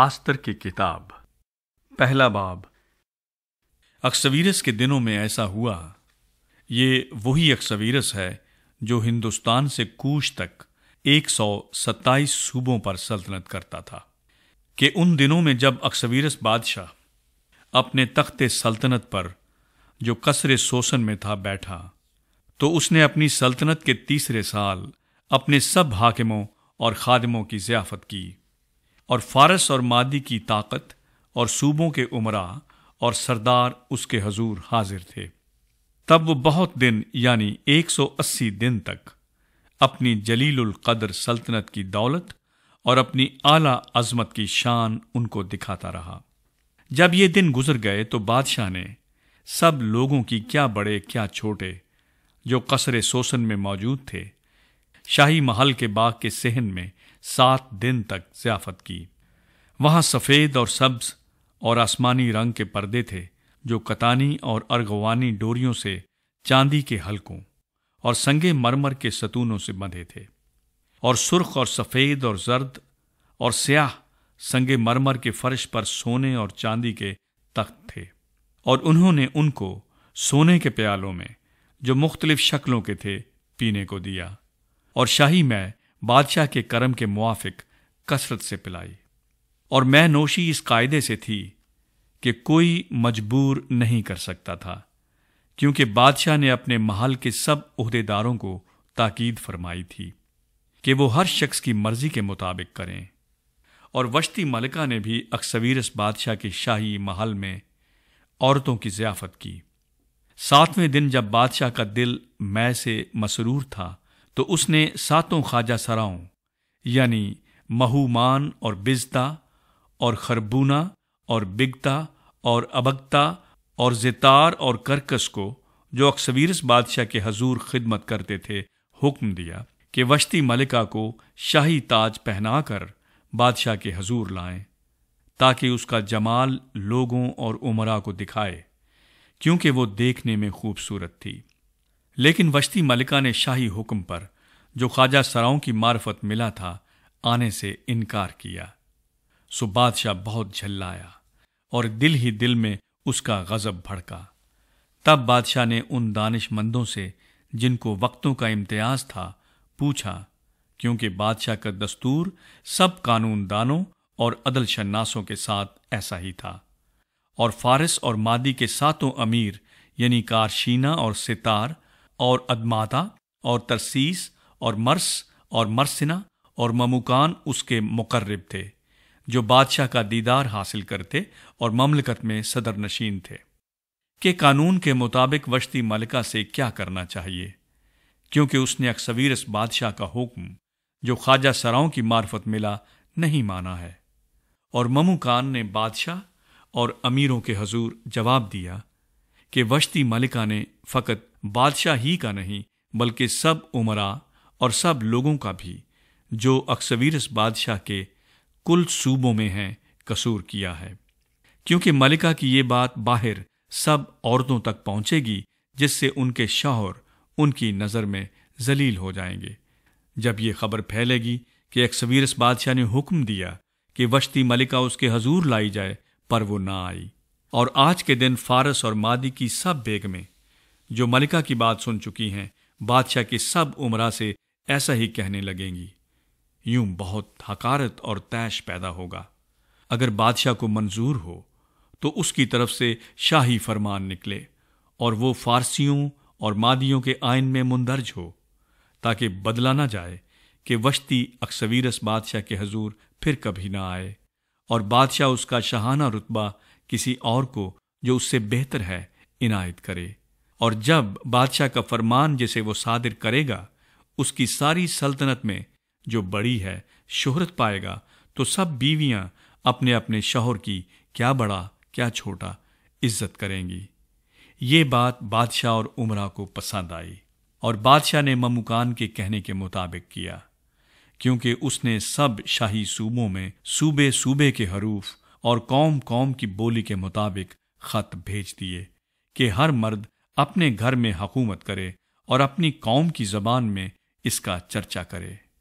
आस्तर की किताब पहला बाब अक्सवीरस के दिनों में ऐसा हुआ ये वही अक्सवीरस है जो हिंदुस्तान से कूश तक सत्ताईस सूबों पर सल्तनत करता था कि उन दिनों में जब अक्सवीरस बादशाह अपने तख्त सल्तनत पर जो कसर सोसन में था बैठा तो उसने अपनी सल्तनत के तीसरे साल अपने सब हाकिमों और खादमों की जियाफत की और फारस और मादी की ताकत और सूबों के उमरा और सरदार उसके हजूर हाजिर थे तब वो बहुत दिन यानी 180 दिन तक अपनी जलीलुल कदर सल्तनत की दौलत और अपनी आला अजमत की शान उनको दिखाता रहा जब ये दिन गुजर गए तो बादशाह ने सब लोगों की क्या बड़े क्या छोटे जो कसरे सोसन में मौजूद थे शाही महल के बाग के सहन में सात दिन तक जियाफत की वहां सफ़ेद और सब्ज और आसमानी रंग के पर्दे थे जो कतानी और अर्गवानी डोरियों से चांदी के हलकों और संगे मरमर के सतूनों से बंधे थे और सुर्ख और सफ़ेद और जर्द और स्याह संगे मरमर के फर्श पर सोने और चांदी के तख्त थे और उन्होंने उनको सोने के प्यालों में जो मुख्तलिफ शक्लों के थे पीने को दिया और शाही मैं बादशाह के कर्म के मुआफिक कसरत से पिलाई और मैं नोशी इस कायदे से थी कि कोई मजबूर नहीं कर सकता था क्योंकि बादशाह ने अपने महल के सब अहदेदारों को ताकीद फरमाई थी कि वो हर शख्स की मर्जी के मुताबिक करें और वश्ती मलिका ने भी अक्सवीरस बादशाह के शाही महल में औरतों की जियाफत की सातवें दिन जब बादशाह का दिल मैं से मसरूर था तो उसने सातों खाजा सराओं यानी महूमान और बिजता और खरबूना और बिगता और अबगता और जितार और करकस को जो अक्सवीरस बादशाह के हजूर खिदमत करते थे हुक्म दिया कि वश्ती मलिका को शाही ताज पहनाकर बादशाह के हजूर लाएं ताकि उसका जमाल लोगों और उमरा को दिखाए क्योंकि वो देखने में खूबसूरत थी लेकिन वश्ती मलिका ने शाही हुक्म पर जो ख्वाजा सराओं की मार्फत मिला था आने से इनकार किया सो बादशाह बहुत झल्लाया और दिल ही दिल में उसका गजब भड़का तब बादशाह ने उन दानिशमंदों से जिनको वक्तों का इम्तियाज था पूछा क्योंकि बादशाह का दस्तूर सब कानून दानों और अदल शन्नासों के साथ ऐसा ही था और फारस और मादी के सातों अमीर यानी कारशीना और सितार और अदमाता और तरसीस और मर्स और मरसिना और ममुकान उसके मुकर्रब थे जो बादशाह का दीदार हासिल करते और ममलकत में सदर नशीन थे के कानून के मुताबिक वश्ती मलिका से क्या करना चाहिए क्योंकि उसने अक्सवीरस बादशाह का हुक्म जो ख्वाजा सराओं की मार्फत मिला नहीं माना है और ममू खान ने बादशाह और अमीरों के हजूर जवाब दिया कि वश्ती मलिका ने फकत बादशाह ही का नहीं बल्कि सब उमरा और सब लोगों का भी जो अक्सवीरस बादशाह के कुल सूबों में हैं कसूर किया है क्योंकि मलिका की ये बात बाहर सब औरतों तक पहुंचेगी जिससे उनके शौहर उनकी नज़र में जलील हो जाएंगे जब ये खबर फैलेगी कि अक्सवीरस बादशाह ने हुक्म दिया कि वश्ती मलिका उसके हजूर लाई जाए पर वो ना आई और आज के दिन फारस और मादी की सब बेगमें जो मलिका की बात सुन चुकी हैं बादशाह की सब उम्र से ऐसा ही कहने लगेंगी यूं बहुत हकारत और तैश पैदा होगा अगर बादशाह को मंजूर हो तो उसकी तरफ से शाही फरमान निकले और वो फारसियों और मादियों के आयन में मुंदर्ज हो ताकि बदला ना जाए कि वश्ती अक्सवीरस बादशाह के हजूर फिर कभी ना आए और बादशाह उसका शहाना रुतबा किसी और को जो उससे बेहतर है इनायत करे और जब बादशाह का फरमान जिसे वो सादिर करेगा उसकी सारी सल्तनत में जो बड़ी है शोहरत पाएगा तो सब बीवियां अपने अपने शोहर की क्या बड़ा क्या छोटा इज्जत करेंगी ये बात बादशाह और उमरा को पसंद आई और बादशाह ने ममुकान के कहने के मुताबिक किया क्योंकि उसने सब शाही सूबों में सूबे सूबे के हरूफ और कौम कौम की बोली के मुताबिक खत भेज दिए कि हर मर्द अपने घर में हकूमत करे और अपनी कौम की जबान में इसका चर्चा करे